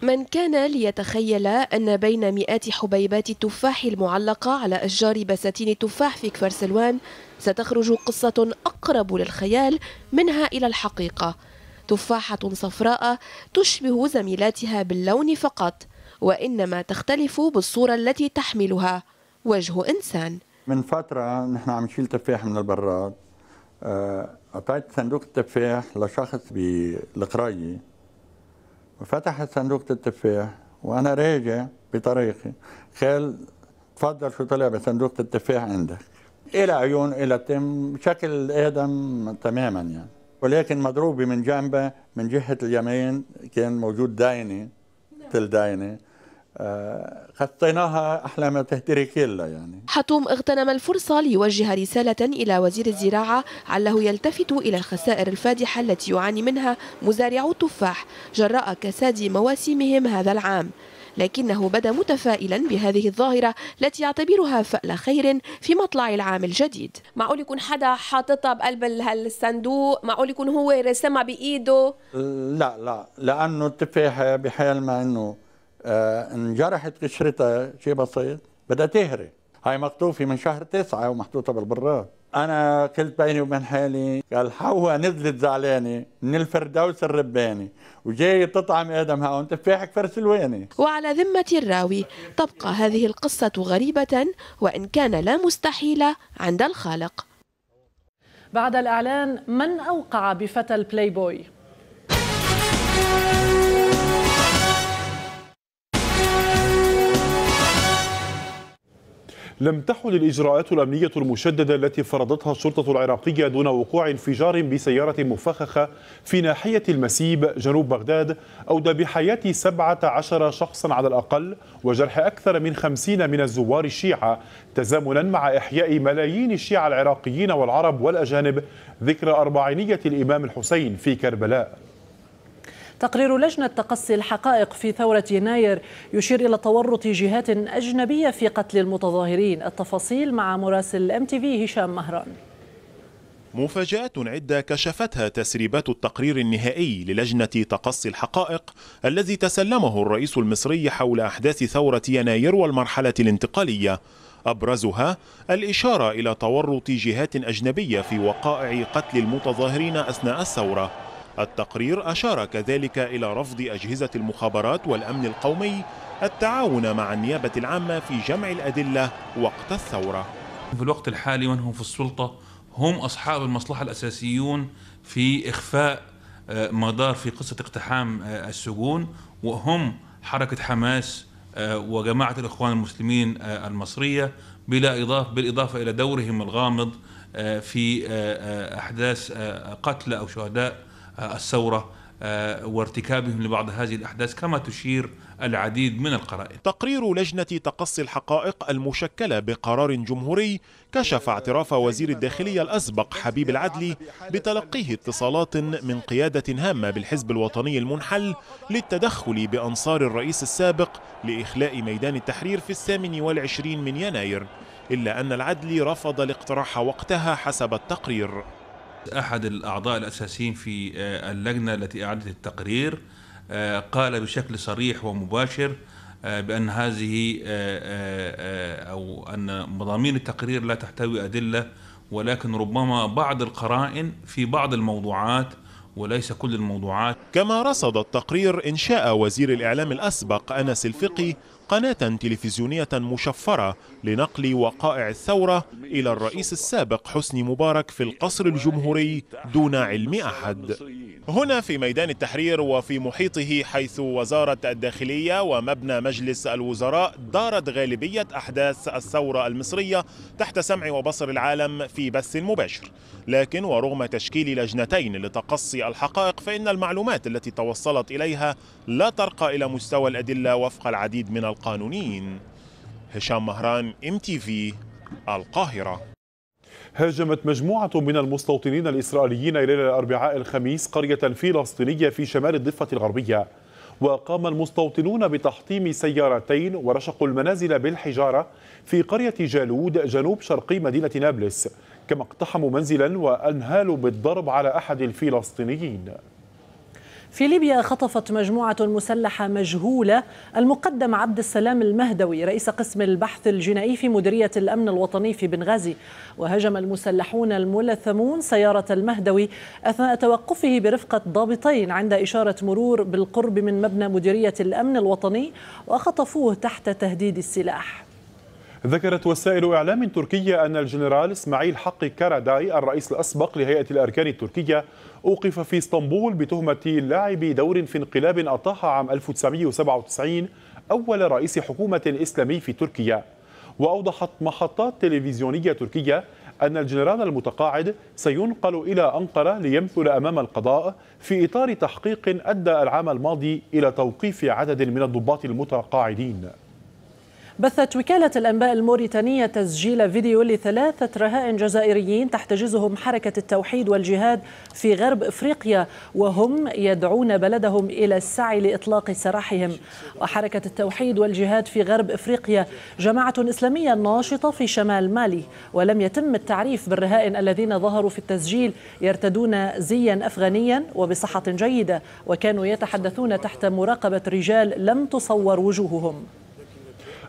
من كان ليتخيل أن بين مئات حبيبات التفاح المعلقة على أشجار بساتين التفاح في كفر سلوان ستخرج قصة أقرب للخيال منها إلى الحقيقة تفاحة صفراء تشبه زميلاتها باللون فقط وإنما تختلف بالصورة التي تحملها وجه إنسان من فترة نحن عم نشيل تفاح من البراد آه، أعطيت صندوق التفاح لشخص بالقراية فتحت صندوق التفاح وانا راجع بطريقي خال تفضل شو طلع بصندوق التفاح عندك الى عيون الى تم شكل ادم تماما يعني ولكن مضروبه من جنبه من جهه اليمين كان موجود داينه تل داينه غطيناها أحلى ما تهتري كلها يعني حتوم اغتنم الفرصة ليوجه رسالة إلى وزير الزراعة عله يلتفت إلى الخسائر الفادحة التي يعاني منها مزارعو التفاح جراء كساد مواسمهم هذا العام لكنه بدا متفائلا بهذه الظاهرة التي يعتبرها فأل خير في مطلع العام الجديد معقول يكون حدا حاططها بقلب الصندوق معقول يكون هو رسمها بإيده لا لا لأنه التفاحة بحال ما أنه آه، انجرحت قشرتها شيء بسيط بدها تهري هاي مقطوفة من شهر تسعة ومحطوطة بالبراد أنا قلت بيني وبين حالي قال حوا نزلت زعلانة من الفردوس الرباني وجاي تطعم آدم هون تفاحك فرس الواني وعلى ذمة الراوي تبقى هذه القصة غريبة وإن كان لا مستحيلة عند الخالق بعد الإعلان من أوقع بفتى البلاي بوي لم تحل الإجراءات الأمنية المشددة التي فرضتها الشرطة العراقية دون وقوع انفجار بسيارة مفخخة في ناحية المسيب جنوب بغداد أودى بحياة 17 شخصا على الأقل وجرح أكثر من 50 من الزوار الشيعة تزامنا مع إحياء ملايين الشيعة العراقيين والعرب والأجانب ذكرى أربعينية الإمام الحسين في كربلاء تقرير لجنة تقصي الحقائق في ثورة يناير يشير إلى تورط جهات أجنبية في قتل المتظاهرين التفاصيل مع مراسل ام تي في هشام مهران مفاجآت عدة كشفتها تسريبات التقرير النهائي للجنة تقصي الحقائق الذي تسلمه الرئيس المصري حول أحداث ثورة يناير والمرحلة الانتقالية أبرزها الإشارة إلى تورط جهات أجنبية في وقائع قتل المتظاهرين أثناء الثورة التقرير أشار كذلك إلى رفض أجهزة المخابرات والأمن القومي التعاون مع النيابة العامة في جمع الأدلة وقت الثورة في الوقت الحالي من هم في السلطة هم أصحاب المصلحة الأساسيون في إخفاء آه، مدار في قصة اقتحام آه، السجون وهم حركة حماس آه، وجماعة الإخوان المسلمين المصرية بلا إضافة بالإضافة إلى دورهم الغامض في أحداث قتلى أو شهداء آه، الثورة آه، وارتكابهم لبعض هذه الأحداث كما تشير العديد من القرائن تقرير لجنة تقصي الحقائق المشكلة بقرار جمهوري كشف اعتراف وزير الداخلية الأسبق حبيب العدلي بتلقيه اتصالات من قيادة هامة بالحزب الوطني المنحل للتدخل بأنصار الرئيس السابق لإخلاء ميدان التحرير في الثامن والعشرين من يناير إلا أن العدلي رفض الاقتراح وقتها حسب التقرير أحد الأعضاء الأساسيين في آه، اللجنة التي اعدت التقرير آه، قال بشكل صريح ومباشر آه، بأن هذه أو أن مضامين التقرير لا تحتوي أدلة ولكن ربما بعض القرائن في بعض الموضوعات وليس كل الموضوعات كما رصد التقرير إنشاء وزير الإعلام الأسبق أنس الفقي قناة تلفزيونية مشفرة لنقل وقائع الثورة إلى الرئيس السابق حسني مبارك في القصر الجمهوري دون علم أحد هنا في ميدان التحرير وفي محيطه حيث وزارة الداخلية ومبنى مجلس الوزراء دارت غالبية أحداث الثورة المصرية تحت سمع وبصر العالم في بث مباشر لكن ورغم تشكيل لجنتين لتقصي الحقائق فإن المعلومات التي توصلت إليها لا ترقى إلى مستوى الأدلة وفق العديد من القانونيين هشام مهران ام تي في القاهرة هاجمت مجموعة من المستوطنين الإسرائيليين ليلة الأربعاء الخميس قرية فلسطينية في شمال الضفة الغربية وقام المستوطنون بتحطيم سيارتين ورشقوا المنازل بالحجارة في قرية جالود جنوب شرقي مدينة نابلس كما اقتحموا منزلا وأنهالوا بالضرب على أحد الفلسطينيين في ليبيا خطفت مجموعة مسلحة مجهولة المقدم عبد السلام المهدوي رئيس قسم البحث الجنائي في مديرية الأمن الوطني في بنغازي وهجم المسلحون الملثمون سيارة المهدوي أثناء توقفه برفقة ضابطين عند إشارة مرور بالقرب من مبنى مديرية الأمن الوطني وخطفوه تحت تهديد السلاح ذكرت وسائل إعلام تركية أن الجنرال إسماعيل حقي كاراداي الرئيس الأسبق لهيئة الأركان التركية أوقف في اسطنبول بتهمة لعب دور في انقلاب أطاح عام 1997 أول رئيس حكومة إسلامي في تركيا وأوضحت محطات تلفزيونية تركية أن الجنرال المتقاعد سينقل إلى أنقرة ليمثل أمام القضاء في إطار تحقيق أدى العام الماضي إلى توقيف عدد من الضباط المتقاعدين بثت وكالة الأنباء الموريتانية تسجيل فيديو لثلاثة رهائن جزائريين تحتجزهم حركة التوحيد والجهاد في غرب إفريقيا وهم يدعون بلدهم إلى السعي لإطلاق سراحهم وحركة التوحيد والجهاد في غرب إفريقيا جماعة إسلامية ناشطة في شمال مالي ولم يتم التعريف بالرهائن الذين ظهروا في التسجيل يرتدون زيا أفغانيا وبصحة جيدة وكانوا يتحدثون تحت مراقبة رجال لم تصور وجوههم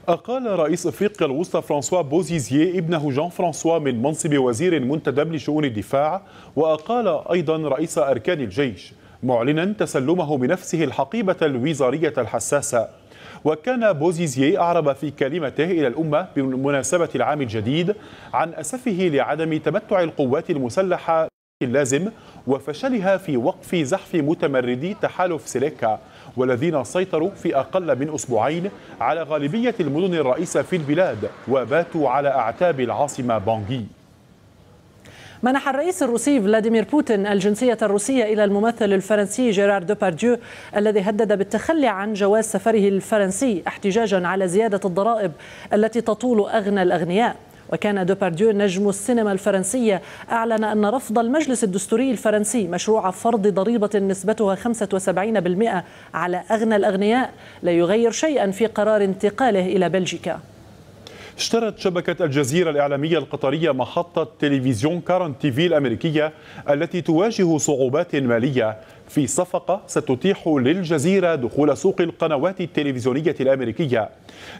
أقال رئيس إفريقيا الوسطى فرانسوا بوزيزيه ابنه جان فرانسوا من منصب وزير منتدب لشؤون الدفاع وأقال أيضا رئيس أركان الجيش معلنا تسلمه بنفسه الحقيبة الوزارية الحساسة وكان بوزيزيه أعرب في كلمته إلى الأمة بمناسبة العام الجديد عن أسفه لعدم تمتع القوات المسلحة اللازم وفشلها في وقف زحف متمردي تحالف سيليكا والذين سيطروا في أقل من أسبوعين على غالبية المدن الرئيسة في البلاد وباتوا على أعتاب العاصمة بانغي منح الرئيس الروسي فلاديمير بوتين الجنسية الروسية إلى الممثل الفرنسي جيرار دوبارديو الذي هدد بالتخلي عن جواز سفره الفرنسي احتجاجا على زيادة الضرائب التي تطول أغنى الأغنياء وكان دوبارديو نجم السينما الفرنسية أعلن أن رفض المجلس الدستوري الفرنسي مشروع فرض ضريبة نسبتها 75% على أغنى الأغنياء لا يغير شيئا في قرار انتقاله إلى بلجيكا اشترت شبكة الجزيرة الإعلامية القطرية محطة تلفزيون كارن تيفي الأمريكية التي تواجه صعوبات مالية في صفقة ستتيح للجزيرة دخول سوق القنوات التلفزيونية الأمريكية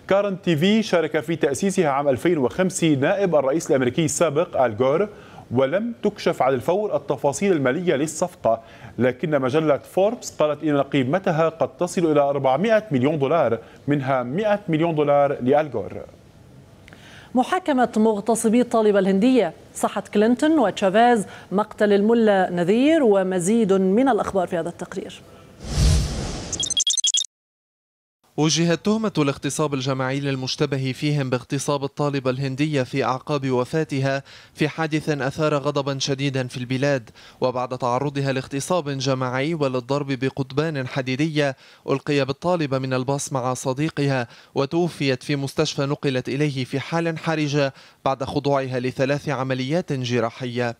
كارن تي في شارك في تأسيسها عام 2005 نائب الرئيس الأمريكي السابق الجور ولم تكشف على الفور التفاصيل المالية للصفقة لكن مجلة فوربس قالت إن قيمتها قد تصل إلى 400 مليون دولار منها 100 مليون دولار لألغور محاكمة مغتصبي الطالبة الهندية صحة كلينتون وتشافيز مقتل الملا نذير ومزيد من الأخبار في هذا التقرير وجهت تهمة الاغتصاب الجماعي للمشتبه فيهم باغتصاب الطالبة الهندية في أعقاب وفاتها في حادث أثار غضبا شديدا في البلاد وبعد تعرضها لاغتصاب جماعي وللضرب بقضبان حديدية ألقي بالطالبة من الباص مع صديقها وتوفيت في مستشفى نقلت إليه في حال حرجة بعد خضوعها لثلاث عمليات جراحية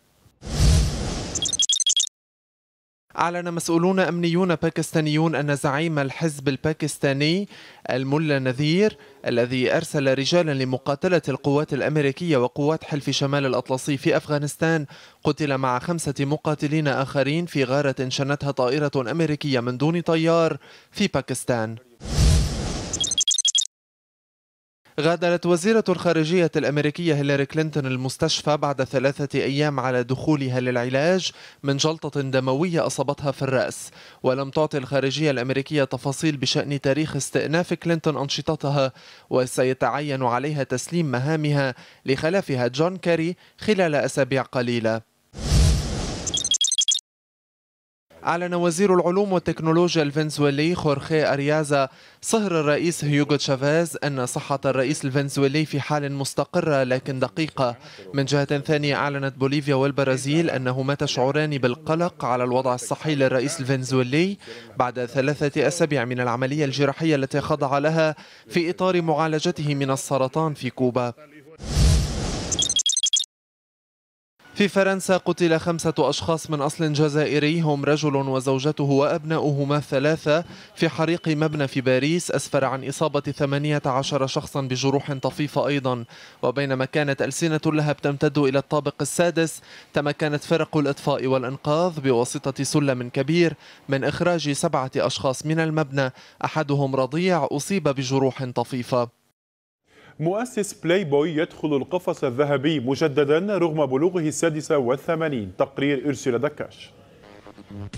أعلن مسؤولون أمنيون باكستانيون أن زعيم الحزب الباكستاني الملا نذير الذي أرسل رجالا لمقاتلة القوات الأمريكية وقوات حلف شمال الأطلسي في أفغانستان قتل مع خمسة مقاتلين آخرين في غارة شنتها طائرة أمريكية من دون طيار في باكستان غادرت وزيرة الخارجية الأمريكية هيلاري كلينتون المستشفى بعد ثلاثة أيام على دخولها للعلاج من جلطة دموية أصابتها في الرأس ولم تعطي الخارجية الأمريكية تفاصيل بشأن تاريخ استئناف كلينتون أنشطتها وسيتعين عليها تسليم مهامها لخلافها جون كاري خلال أسابيع قليلة أعلن وزير العلوم والتكنولوجيا الفنزويلي خورخي أريازا صهر الرئيس هيوغو تشافيز أن صحة الرئيس الفنزويلي في حال مستقرة لكن دقيقة من جهة ثانية أعلنت بوليفيا والبرازيل أنهما تشعران بالقلق على الوضع الصحي للرئيس الفنزويلي بعد ثلاثة أسابيع من العملية الجراحية التي خضع لها في إطار معالجته من السرطان في كوبا في فرنسا قتل خمسة أشخاص من أصل جزائري هم رجل وزوجته وأبناؤهما الثلاثة في حريق مبنى في باريس أسفر عن إصابة 18 شخصا بجروح طفيفة أيضا وبينما كانت ألسنة اللهب تمتد إلى الطابق السادس تمكنت فرق الإطفاء والإنقاذ بواسطة سلم كبير من إخراج سبعة أشخاص من المبنى أحدهم رضيع أصيب بجروح طفيفة مؤسس بلاي بوي يدخل القفص الذهبي مجددا رغم بلوغه السادسة والثمانين تقرير إرسل دكاش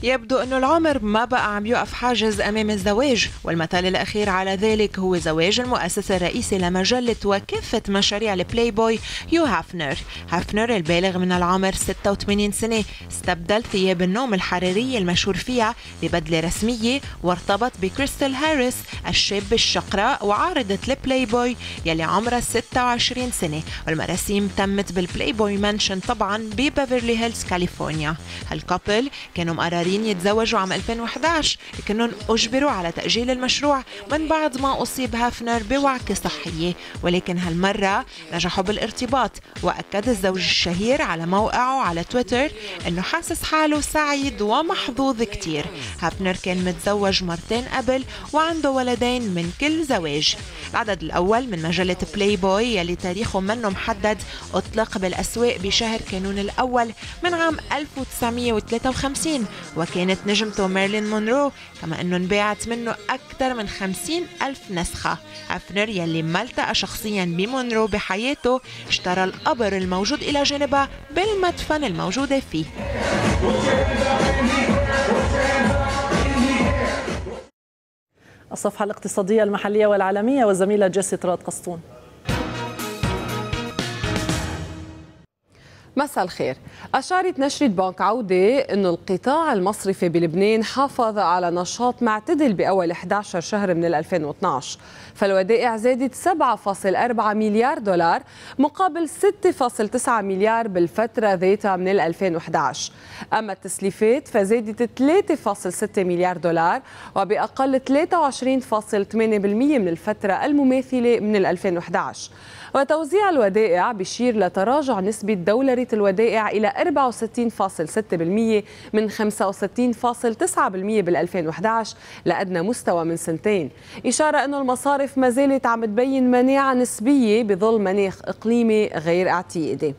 يبدو أن العمر ما بقى عم يقف حاجز أمام الزواج والمثال الأخير على ذلك هو زواج المؤسس الرئيسي لمجلة وكافة مشاريع البلاي بوي يو هافنر هافنر البالغ من العمر 86 سنة استبدل ثياب النوم الحريرية المشهور فيها ببدلة رسمية وارتبط بكريستال هاريس الشاب الشقراء وعارضة البلاي بوي يلي عمرها 26 سنة والمراسيم تمت بالبلاي بوي مانشن طبعا ببافرلي هيلز كاليفورنيا هالكابل كانوا مقررين يتزوجوا عام 2011 لكنهم أجبروا على تأجيل المشروع من بعد ما أصيب هافنر بوعكة صحية ولكن هالمرة نجحوا بالارتباط وأكد الزوج الشهير على موقعه على تويتر أنه حاسس حاله سعيد ومحظوظ كتير هافنر كان متزوج مرتين قبل وعنده ولدين من كل زواج العدد الأول من مجلة بلاي بوي يلي تاريخه منه محدد أطلق بالأسواق بشهر كانون الأول من عام 1953 وكانت نجمته ميرلين مونرو كما أنه انباعت منه أكثر من 50 ألف نسخة أفنر يلي ما التقى شخصيا بمونرو بحياته اشترى القبر الموجود إلى جانبها بالمدفن الموجودة فيه الصفحة الاقتصادية المحلية والعالمية والزميلة جيسي تراد قسطون مساء الخير أشارت نشرة بنك عودة أن القطاع المصرفي بلبنان حافظ على نشاط معتدل بأول 11 شهر من 2012 فالودائع زادت 7.4 مليار دولار مقابل 6.9 مليار بالفترة ذاتها من 2011 أما التسليفات فزادت 3.6 مليار دولار وبأقل 23.8% من الفترة المماثلة من 2011 وتوزيع الودائع بيشير لتراجع نسبة دولارة الودائع إلى 64.6% من 65.9% بال 2011 لأدنى مستوى من سنتين إشارة أن المصارف ما زالت عم تبين مناعة نسبية بظل مناخ إقليمي غير اعتيادي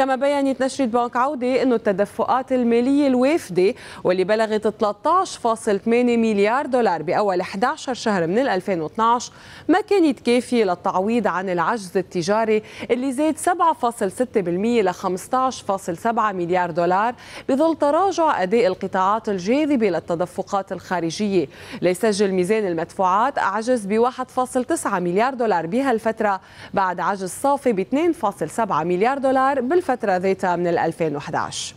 كما بينت نشرة بنك عودة أن التدفقات المالية الوافدة واللي بلغت 13.8 مليار دولار بأول 11 شهر من 2012 ما كانت كافية للتعويض عن العجز التجاري اللي زاد 7.6% ل 15.7 مليار دولار بظل تراجع أداء القطاعات الجاذبة للتدفقات الخارجية ليسجل ميزان المدفوعات عجز ب 1.9 مليار دولار بهالفترة بعد عجز صافي ب 2.7 مليار دولار بالفترة الفترة ذاتها من 2011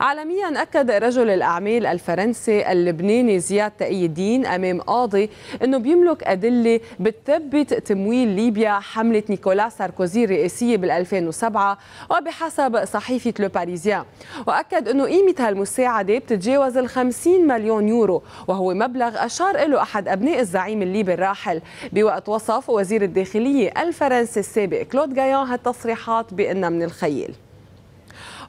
عالميا أكد رجل الأعمال الفرنسي اللبناني زياد تقي الدين أمام قاضي أنه بيملك أدلة بتثبت تمويل ليبيا حملة نيكولا ساركوزي الرئاسية بال2007 وبحسب صحيفة لو باريزيان وأكد أنه قيمة هالمساعدة بتتجاوز ال 50 مليون يورو وهو مبلغ أشار له أحد أبناء الزعيم الليبي الراحل بوقت وصف وزير الداخلية الفرنسي السابق كلود جايان هالتصريحات بأنها من الخيل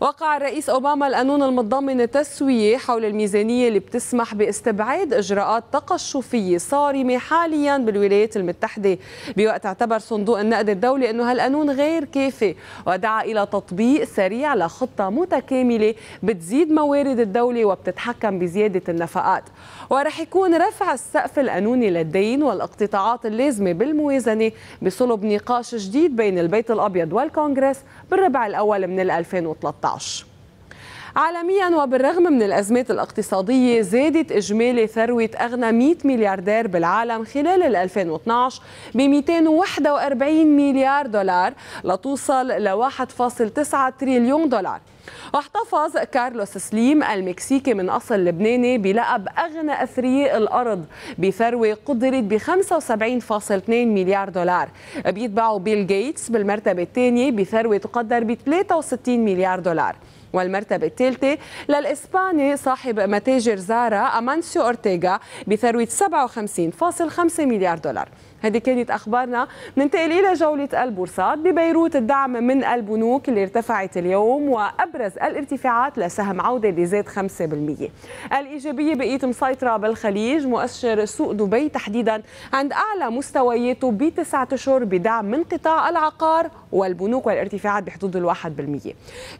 وقع الرئيس أوباما القانون المتضمن تسويه حول الميزانية اللي بتسمح باستبعاد إجراءات تقشفية صارمة حاليا بالولايات المتحدة بوقت اعتبر صندوق النقد الدولي أنه هالقانون غير كافي ودعا إلى تطبيق سريع لخطة متكاملة بتزيد موارد الدولة وبتتحكم بزيادة النفقات ورح يكون رفع السقف القانوني للدين والاقتطاعات اللازمة بالموازنة بصلب نقاش جديد بين البيت الأبيض والكونغرس بالربع الأول من 2013 عالميا وبالرغم من الأزمات الاقتصادية زادت إجمالي ثروة أغنى 100 ملياردير بالعالم خلال 2012 ب 241 مليار دولار لتوصل ل 1.9 تريليون دولار واحتفظ كارلوس سليم المكسيكي من أصل لبناني بلقب أغنى أثرياء الأرض بثروة قدرت ب 75.2 مليار دولار بيتبعوا بيل جيتس بالمرتبة الثانية بثروة تقدر ب 63 مليار دولار والمرتبة الثالثة للإسباني صاحب متاجر زارا أمانسيو أورتيغا بثروة 57.5 مليار دولار هذه كانت أخبارنا ننتقل إلى جولة البورصات ببيروت الدعم من البنوك اللي ارتفعت اليوم وأبرز الارتفاعات لسهم عودة اللي 5% الإيجابية بقيت مسيطرة بالخليج مؤشر سوق دبي تحديدا عند أعلى مستوياته بتسعة أشهر بدعم من قطاع العقار والبنوك والارتفاعات بحدود ال1%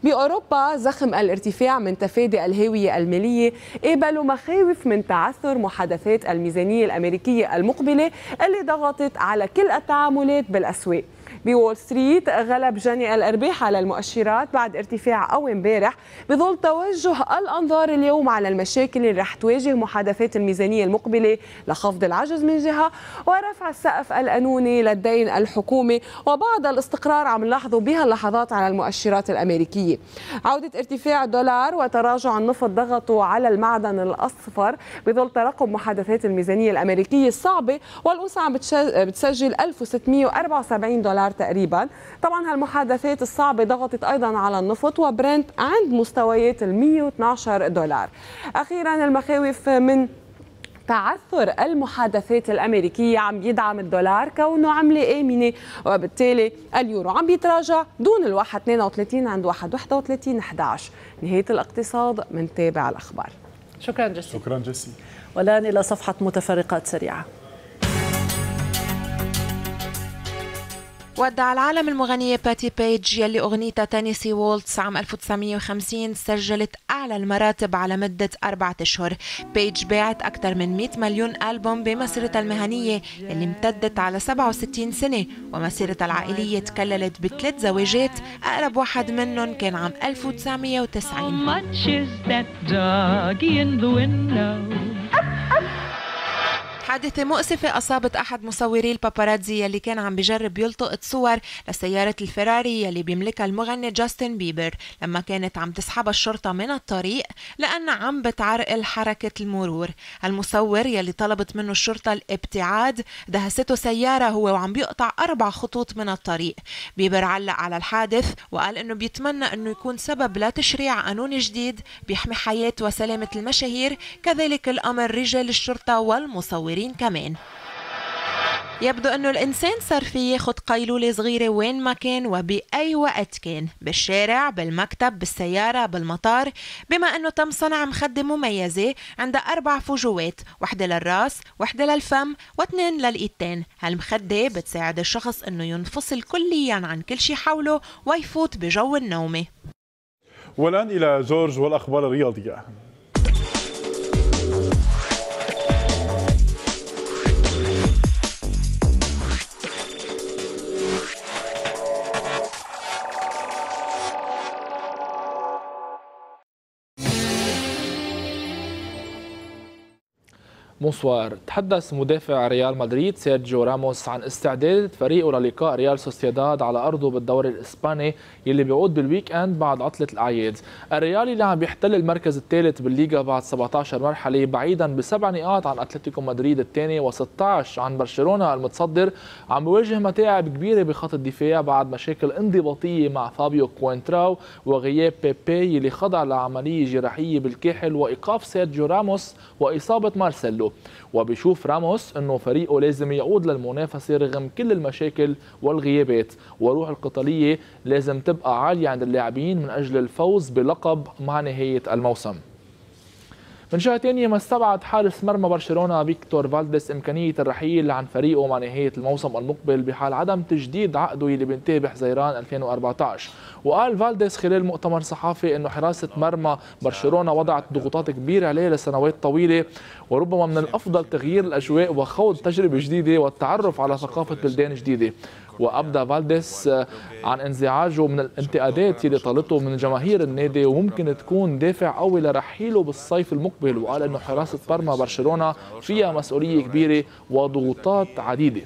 بأوروبا زخم الارتفاع من تفادي الهاوية المالية قبل مخاوف من تعثر محادثات الميزانية الأمريكية المقبلة اللي ضغط ضغطت على كل التعاملات بالأسواق بول ستريت غلب جني الأرباح على المؤشرات بعد ارتفاع قوي امبارح بظل توجه الأنظار اليوم على المشاكل اللي رح تواجه محادثات الميزانية المقبلة لخفض العجز من جهة ورفع السقف القانوني للدين الحكومي وبعض الاستقرار عم نلاحظه بهاللحظات على المؤشرات الأمريكية عودة ارتفاع الدولار وتراجع النفط ضغطوا على المعدن الأصفر بظل ترقب محادثات الميزانية الأمريكية الصعبة والأنصة عم بتسجل 1674 دولار تقريبا طبعا هالمحادثات الصعبة ضغطت أيضا على النفط وبرنت عند مستويات ال 112 دولار أخيرا المخاوف من تعثر المحادثات الامريكيه عم يدعم الدولار كونه عمله امنه وبالتالي اليورو عم بيتراجع دون الواحد 32 عند واحد 31 11 نهايه الاقتصاد تابع الاخبار شكرا جسي شكرا جسي والان الى صفحه متفرقات سريعه ودع العالم المغنية باتي بيج يلي أغنيتها تينيسي وولتس عام 1950 سجلت أعلى المراتب على مدة أربعة أشهر بيج باعت أكثر من 100 مليون ألبوم بمسيرتها المهنية اللي امتدت على 67 سنة ومسيرتها العائلية تكللت بثلاث زواجات أقرب واحد منهم كان عام 1990 حادثة مؤسفة أصابت أحد مصوري الباباراتزي يلي كان عم بجرب يلتقط صور لسيارة الفراري يلي بيملكها المغني جاستن بيبر لما كانت عم تسحبها الشرطة من الطريق لأنها عم بتعرقل حركة المرور المصور يلي طلبت منه الشرطة الابتعاد دهسته سيارة هو وعم بيقطع أربع خطوط من الطريق بيبر علق على الحادث وقال أنه بيتمنى أنه يكون سبب لتشريع قانون جديد بيحمي حياة وسلامة المشاهير كذلك الأمر رجال الشرطة والمصورين الآخرين كمان يبدو أنه الإنسان صار فيه ياخد قيلولة صغيرة وين ما كان وبأي وقت كان بالشارع بالمكتب بالسيارة بالمطار بما أنه تم صنع مخدة مميزة عندها أربع فجوات وحدة للراس وحدة للفم واثنين للإيدتين هالمخدة بتساعد الشخص أنه ينفصل كليا عن كل شيء حوله ويفوت بجو النومي والآن إلى جورج والأخبار الرياضية بونسوار تحدث مدافع ريال مدريد سيرجيو راموس عن استعداد فريقه للقاء ريال سوسيداد على ارضه بالدوري الاسباني يلي بيعود بالويك اند بعد عطله الاعياد الريال اللي عم بيحتل المركز الثالث بالليغا بعد 17 مرحله بعيدا بسبع نقاط عن اتلتيكو مدريد الثاني و16 عن برشلونه المتصدر عم بيواجه متاعب كبيره بخط الدفاع بعد مشاكل انضباطيه مع فابيو كوينتراو وغياب بيبي اللي خضع لعمليه جراحيه بالكاحل وايقاف سيرجيو راموس واصابه مارسيلو وبيشوف راموس انه فريقه لازم يعود للمنافسه رغم كل المشاكل والغيابات وروح القتاليه لازم تبقى عاليه عند اللاعبين من اجل الفوز بلقب مع نهايه الموسم من جهه ثانيه ما استبعد حارس مرمى برشلونه فيكتور فالديس امكانيه الرحيل عن فريقه مع نهايه الموسم المقبل بحال عدم تجديد عقده اللي بينتهي بحزيران 2014 وقال فالديس خلال مؤتمر صحفي انه حراسه مرمى برشلونه وضعت ضغوطات كبيره عليه لسنوات طويله وربما من الافضل تغيير الاجواء وخوض تجربه جديده والتعرف على ثقافه بلدان جديده وابدى فالديس آه، عن انزعاجه من الانتقادات اللي طالته من جماهير النادي وممكن تكون دافع قوي لرحيله بالصيف المقبل وقال انه حراسه برما برشلونه فيها مسؤوليه كبيره وضغوطات عديده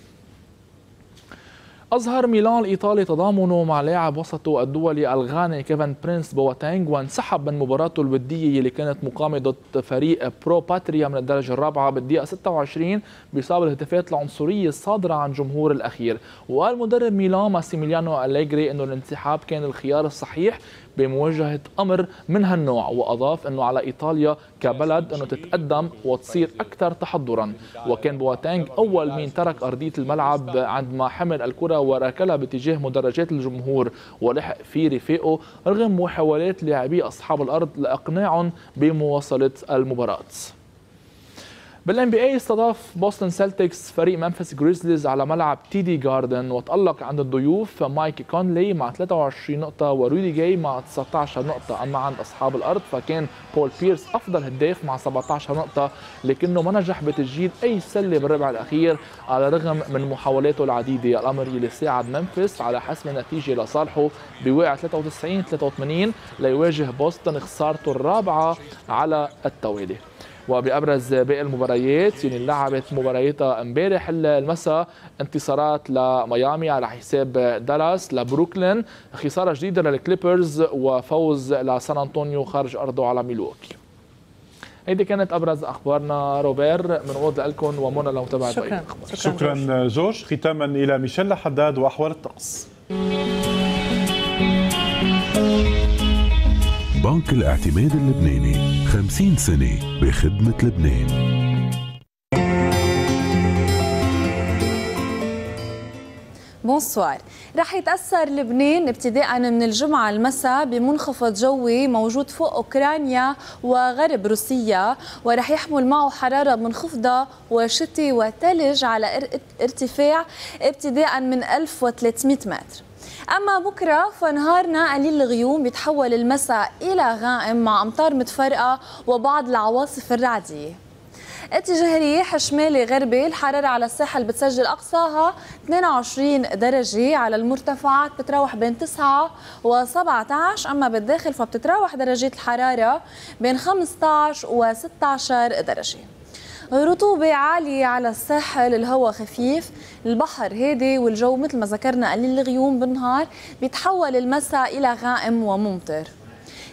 أظهر ميلان الإيطالي تضامنه مع لاعب وسطه الدولي الغاني كيفن برينس بواتينغ وانسحب من مباراته الودية اللي كانت مقامة ضد فريق برو باتريا من الدرجة الرابعة بالدقيقة 26 بسبب الهتافات العنصرية الصادرة عن جمهور الأخير وقال مدرب ميلان ماسيميليانو أليجري أنه الانسحاب كان الخيار الصحيح بمواجهة أمر من هالنوع وأضاف أنه على إيطاليا كبلد أنه تتقدم وتصير أكثر تحضرا وكان بواتانج أول مين ترك أرضية الملعب عندما حمل الكرة وركلها باتجاه مدرجات الجمهور ولحق في رفاقه رغم محاولات لاعبي أصحاب الأرض لإقناعهم بمواصلة المباراة بالان بي اي استضاف بوسطن سيلتكس فريق منفس جريزليز على ملعب تي دي جاردن وتألق عند الضيوف مايك كونلي مع 23 نقطة ورودي جاي مع 19 نقطة أما عند أصحاب الأرض فكان بول بيرس أفضل هداف مع 17 نقطة لكنه ما نجح بتسجيل أي سلة بالربع الأخير على الرغم من محاولاته العديدة الأمر اللي ساعد منفس على حسم النتيجة لصالحه بواقع 93 83 ليواجه بوسطن خسارته الرابعة على التوالي وبابرز باقي المباريات يلي يعني لعبت مبارياتها امبارح المساء انتصارات لميامي على حساب دالاس لبروكلين خساره جديده للكليبرز وفوز لسان انطونيو خارج ارضه على ميلوكي هيدي كانت ابرز اخبارنا روبير بنعود لكم ومنى لمتابعه شكرا شكرا, شكرا جورج ختاما الى ميشيل حداد واحوال الطقس بنك الاعتماد اللبناني 50 سنة بخدمة لبنان بونسوار رح يتأثر لبنان ابتداء من الجمعة المساء بمنخفض جوي موجود فوق أوكرانيا وغرب روسيا ورح يحمل معه حرارة منخفضة وشتي وتلج على ارتفاع ابتداء من 1300 متر أما بكرة فنهارنا قليل الغيوم بيتحول المساء إلى غائم مع أمطار متفرقة وبعض العواصف الرعدية اتجاه رياح شمالي غربي الحرارة على الساحل بتسجل أقصاها 22 درجة على المرتفعات بتراوح بين 9 و 17 أما بالداخل فبتتراوح درجات الحرارة بين 15 و 16 درجة رطوبة عالية على الساحل الهواء خفيف البحر هادي والجو مثل ما ذكرنا قليل الغيوم بالنهار بيتحول المساء إلى غائم وممطر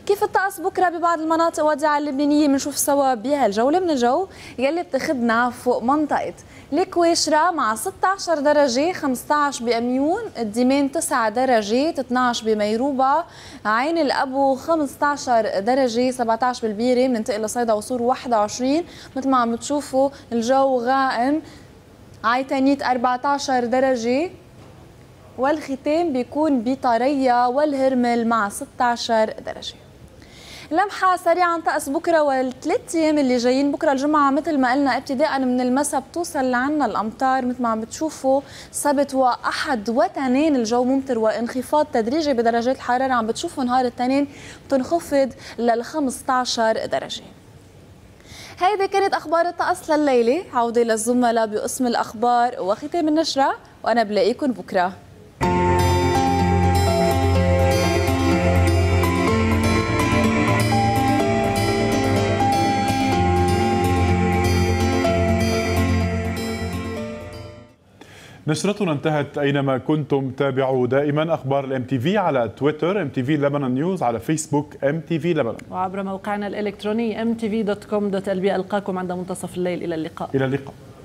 كيف الطقس بكره ببعض المناطق والدعاء اللبنانيه بنشوف سوا بهالجوله من الجو يلي بتاخذنا فوق منطقه الكويشرة مع 16 درجة 15 بأميون الديمين 9 درجة 12 بميروبة عين الأبو 15 درجة 17 بالبيرة مننتقل لصيدا وصور 21 مثل ما عم بتشوفوا الجو غائم عيتانيت 14 درجة والختام بيكون بطريا والهرمل مع 16 درجة لمحه سريعه عن طقس بكره والثلاث ايام اللي جايين بكره الجمعه مثل ما قلنا ابتداء من المساء بتوصل لعنا الامطار مثل ما عم بتشوفوا سبت واحد وتنين الجو ممطر وانخفاض تدريجي بدرجات الحراره عم بتشوفوا نهار التنين بتنخفض لل 15 درجه هيدي كانت اخبار الطقس لليله عوده للزملاء بقسم الاخبار وختام النشره وانا بلاقيكم بكره نشرتنا انتهت اينما كنتم تابعوا دائما اخبار الام تي في على تويتر ام تي في لبنان نيوز على فيسبوك ام تي في لبنان وعبر موقعنا الالكتروني ام تي في دوت كوم دوت البي القاكم عند منتصف الليل الى اللقاء الى اللقاء